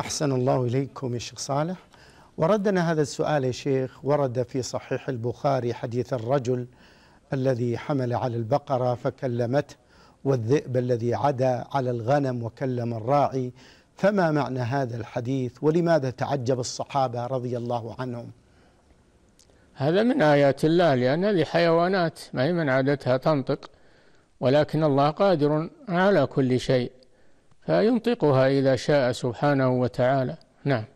أحسن الله إليكم يا شيخ صالح وردنا هذا السؤال يا شيخ ورد في صحيح البخاري حديث الرجل الذي حمل على البقرة فكلمته والذئب الذي عدا على الغنم وكلم الراعي فما معنى هذا الحديث ولماذا تعجب الصحابة رضي الله عنهم هذا من آيات الله لأن هذه حيوانات ما هي من عادتها تنطق ولكن الله قادر على كل شيء فينطقها إذا شاء سبحانه وتعالى نعم